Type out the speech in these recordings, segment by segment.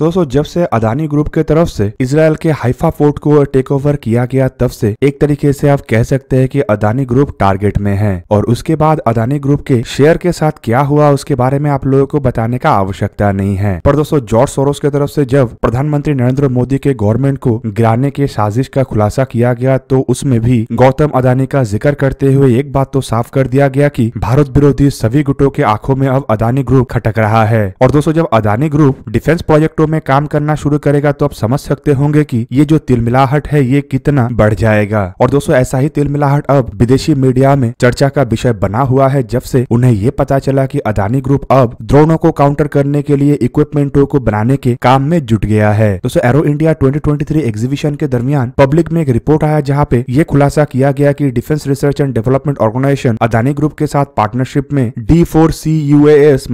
दोस्तों जब से अदानी ग्रुप के तरफ से इसराइल के हाइफा फोर्ट को टेक ओवर किया गया तब से एक तरीके से आप कह सकते हैं कि अदानी ग्रुप टारगेट में है और उसके बाद अदानी ग्रुप के शेयर के साथ क्या हुआ उसके बारे में आप लोगों को बताने का आवश्यकता नहीं है पर दोस्तों जॉर्ज सोरोस की तरफ से जब प्रधानमंत्री नरेंद्र मोदी के गवर्नमेंट को गिराने की साजिश का खुलासा किया गया तो उसमें भी गौतम अदानी का जिक्र करते हुए एक बात तो साफ कर दिया गया की भारत विरोधी सभी गुटों के आंखों में अब अदानी ग्रुप खटक रहा है और दोस्तों जब अदानी ग्रुप डिफेंस प्रोजेक्टों में काम करना शुरू करेगा तो आप समझ सकते होंगे कि ये जो तिलमिलाहट है ये कितना बढ़ जाएगा और दोस्तों ऐसा ही तिलमिलाहट अब विदेशी मीडिया में चर्चा का विषय बना हुआ है जब से उन्हें ये पता चला की अदानी ग्रुप अब ड्रोनों को काउंटर करने के लिए इक्विपमेंटो को बनाने के काम में जुट गया है दोस्तों एरो इंडिया ट्वेंटी एग्जीबिशन के दरमियान पब्लिक में एक रिपोर्ट आया जहाँ पे ये खुलासा किया गया कि defence research and development organisation Adani group के साथ पार्टनरशिप में डी फोर सी यू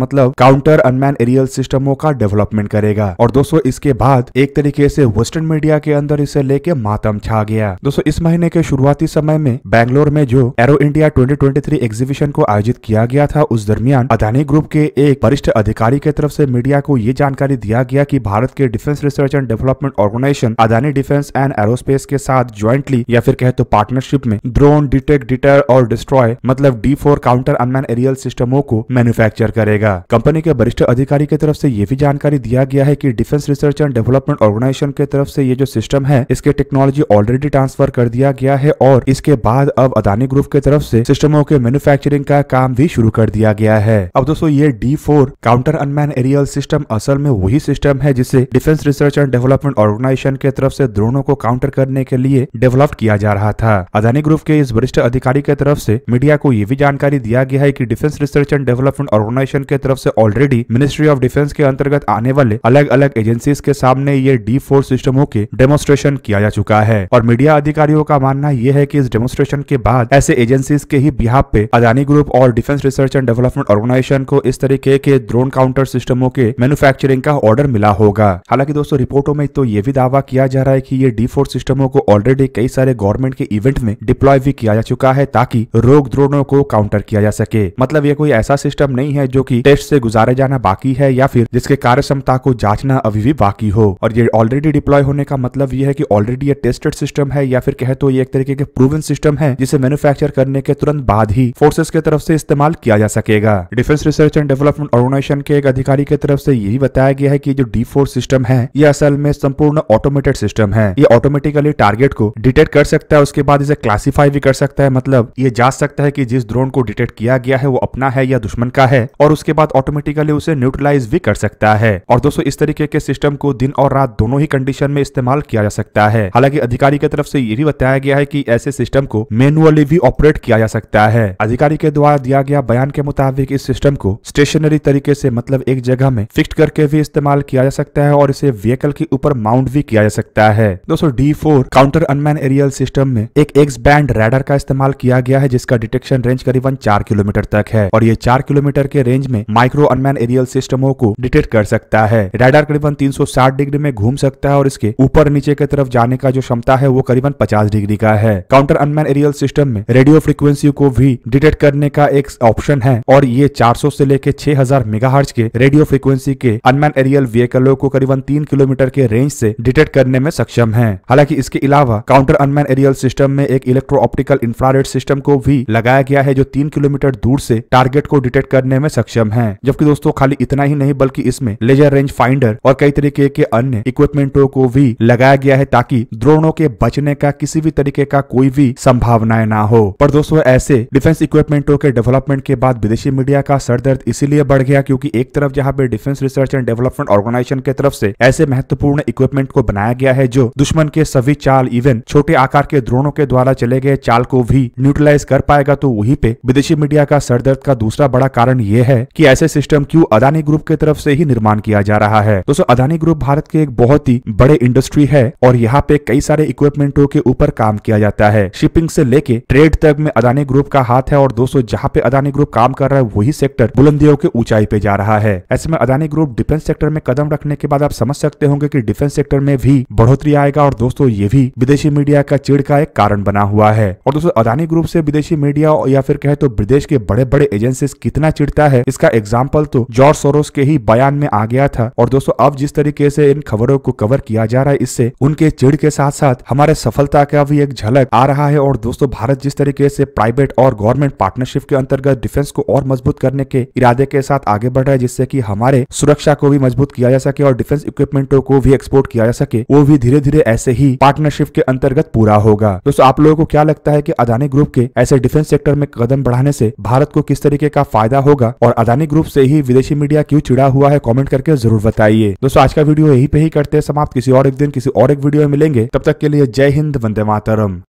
मतलब काउंटर अनमैन एरियल सिस्टमों का डेवलपमेंट करेगा और दोस्तों इसके बाद एक तरीके से वेस्टर्न मीडिया के अंदर इसे लेके मातम छा गया दोस्तों इस महीने के शुरुआती समय में बैंगलोर में जो एरो इंडिया 2023 एग्जीबिशन को आयोजित किया गया था उस दरमियान अदानी ग्रुप के एक वरिष्ठ अधिकारी के तरफ से मीडिया को ये जानकारी दिया गया कि भारत के defence research and development organisation Adani defence and aerospace के साथ ज्वाइंटली या फिर कहे तो पार्टनरशिप में ड्रोन डिटेक्ट डिटर और डिस्ट्रॉय मतलब डी काउंटर अनमैन एरियल सिस्टमों को मैन्युफैक्चर करेगा कंपनी के वरिष्ठ अधिकारी की तरफ से ये भी जानकारी दिया गया है की defence research and development organisation के तरफ से ये जो सिस्टम है इसके टेक्नोलॉजी ऑलरेडी ट्रांसफर कर दिया गया है और इसके बाद अब अदानी ग्रुप के तरफ से सिस्टमों के मैन्युफैक्चरिंग का काम भी शुरू कर दिया गया है अब दोस्तों ये D counter unman aerial system असल में वही सिस्टम है जिसे defence research and development organisation के तरफ से ड्रोनों को काउंटर करने के लिए डेवलप किया जा रहा था अदानी ग्रुप के इस वरिष्ठ अधिकारी के तरफ से मीडिया को ये भी जानकारी दिया गया है की defence research and development organisation के तरफ से ऑलरेडी मिनिस्ट्री ऑफ डिफेंस के अंतर्गत आने वाले अलग अलग अलग एजेंसी के सामने ये डी फोर सिस्टमों के डेमोस्ट्रेशन किया जा चुका है और मीडिया अधिकारियों का मानना यह है की इस डेमोस्ट्रेशन के बाद ऐसे एजेंसी के ही बिहार पे अदानी ग्रुप और defence research and development organisation को इस तरीके के ड्रोन काउंटर सिस्टमों के मैन्युफैक्चरिंग का ऑर्डर मिला होगा हालांकि दोस्तों रिपोर्टों में तो ये भी दावा किया जा रहा है की ये डी फोर सिस्टमों को ऑलरेडी कई सारे गवर्नमेंट के इवेंट में डिप्लॉय भी किया जा चुका है ताकि रोग ड्रोनों को काउंटर किया जा सके मतलब ये कोई ऐसा सिस्टम नहीं है जो की टेस्ट ऐसी गुजारे जाना बाकी है या फिर जिसके कार्य क्षमता को जांचना करना अभी भी बाकी हो और ये ऑलरेडी डिप्लॉय होने का मतलब ये है कि ऑलरेडी ये टेस्टेड सिस्टम है या फिर कहे तो ये एक तरीके के प्रूवन सिस्टम है जिसे मैन्युफैक्चर करने के तुरंत बाद ही फोर्सेस की तरफ से इस्तेमाल किया जा सकेगा defence research and development organisation के एक अधिकारी की तरफ से यही बताया गया है की जो डी सिस्टम है ये असल में संपूर्ण ऑटोमेटेड सिस्टम है ये ऑटोमेटिकली टारगेट को डिटेक्ट कर सकता है उसके बाद इसे क्लासीफाई भी कर सकता है मतलब ये जांच सकता है की जिस ड्रोन को डिटेक्ट किया गया है वो अपना है या दुश्मन का है और उसके बाद ऑटोमेटिकली उसे न्यूट्रलाइज भी कर सकता है और दोस्तों इस तरीके तरीके के सिस्टम को दिन और रात दोनों ही कंडीशन में इस्तेमाल किया जा सकता है हालांकि अधिकारी की तरफ से ये भी बताया गया है कि ऐसे सिस्टम को मैनुअली भी ऑपरेट किया जा सकता है अधिकारी के द्वारा दिया गया बयान के मुताबिक इस सिस्टम को स्टेशनरी तरीके से मतलब एक जगह में फिक्स करके भी इस्तेमाल किया जा सकता है और इसे व्हीकल के ऊपर माउंट भी किया जा सकता है दोस्तों D counter unman aerial system में एक एक्स बैंड रैडर का इस्तेमाल किया गया है जिसका डिटेक्शन रेंज करीबन चार किलोमीटर तक है और ये चार किलोमीटर के रेंज में माइक्रो अनमैन एरियल सिस्टमों को डिटेक्ट कर सकता है रैडर लगातार करीबन 360 डिग्री में घूम सकता है और इसके ऊपर नीचे की तरफ जाने का जो क्षमता है वो करीबन 50 डिग्री का है काउंटर अनमैन एरियल सिस्टम में रेडियो फ्रिक्वेंसी को भी डिटेक्ट करने का एक ऑप्शन है और ये 400 से लेके 6000 मेगाहर्ट्ज के रेडियो फ्रिक्वेंसी के अनमैन एरियल व्हीकलों को करीबन तीन किलोमीटर के रेंज से डिटेक्ट करने में सक्षम है हालांकि इसके अलावा काउंटर अनमैन एरियल सिस्टम में एक इलेक्ट्रो ऑप्टिकल इंफ्रारेड सिस्टम को भी लगाया गया है जो तीन किलोमीटर दूर से टारगेट को डिटेक्ट करने में सक्षम है जबकि दोस्तों खाली इतना ही नहीं बल्कि इसमें लेजर रेंज फाइंडर लेजर और कई तरीके के अन्य इक्विपमेंटों को भी लगाया गया है ताकि द्रोणों के बचने का किसी भी तरीके का कोई भी संभावनाएं ना हो पर दोस्तों ऐसे डिफेंस इक्विपमेंटों के डेवलपमेंट के बाद विदेशी मीडिया का सरदर्द इसीलिए बढ़ गया क्योंकि एक तरफ जहां पे defence research and development organisation के तरफ से ऐसे महत्वपूर्ण इक्विपमेंट को बनाया गया है जो दुश्मन के सभी चाल इवन छोटे आकार के द्रोणों के द्वारा चले गए चाल को भी न्यूट्रलाइज कर पाएगा तो वही पे विदेशी मीडिया का सरदर्द का दूसरा बड़ा कारण यह है की ऐसे सिस्टम क्यूँ अदानी ग्रुप के तरफ से ही निर्माण किया जा रहा है दोस्तों अदानी ग्रुप भारत के एक बहुत ही बड़े इंडस्ट्री है और यहाँ पे कई सारे इक्विपमेंटों के ऊपर काम किया जाता है शिपिंग से लेके ट्रेड तक में अदानी ग्रुप का हाथ है और दोस्तों जहाँ पे अदानी ग्रुप काम कर रहा है वही सेक्टर बुलंदियों के ऊंचाई पे जा रहा है ऐसे में अदानी ग्रुप डिफेंस सेक्टर में कदम रखने के बाद आप समझ सकते होंगे की डिफेंस सेक्टर में भी बढ़ोतरी आएगा और दोस्तों ये भी विदेशी मीडिया का चिड़ का एक कारण बना हुआ है और दोस्तों अदानी ग्रुप से विदेशी मीडिया या फिर कहे तो विदेश के बड़े बड़े एजेंसी कितना चिड़ता है इसका एग्जाम्पल तो जॉर्ज सोरोस के ही बयान में आ गया था और दोस्तों तो अब जिस तरीके से इन खबरों को कवर किया जा रहा है इससे उनके चिड़ के साथ साथ हमारे सफलता का भी एक झलक आ रहा है और दोस्तों भारत जिस तरीके से प्राइवेट और गवर्नमेंट पार्टनरशिप के अंतर्गत डिफेंस को और मजबूत करने के इरादे के साथ आगे बढ़ रहा है जिससे की हमारे सुरक्षा को भी मजबूत किया जा सके और डिफेंस इक्विपमेंटों को भी एक्सपोर्ट किया जा सके वो भी धीरे धीरे ऐसे ही पार्टनरशिप के अंतर्गत पूरा होगा दोस्तों आप लोगों को क्या लगता है की अदानी ग्रुप के ऐसे डिफेंस सेक्टर में कदम बढ़ाने से भारत को किस तरीके का फायदा होगा और अदानी ग्रुप से ही विदेशी मीडिया क्यों चिड़ा हुआ है कॉमेंट करके जरूर बताइए लिए दोस्तों आज का वीडियो यही पे ही करते हैं समाप्त किसी और एक दिन किसी और एक वीडियो में मिलेंगे तब तक के लिए जय हिंद वंदे मातरम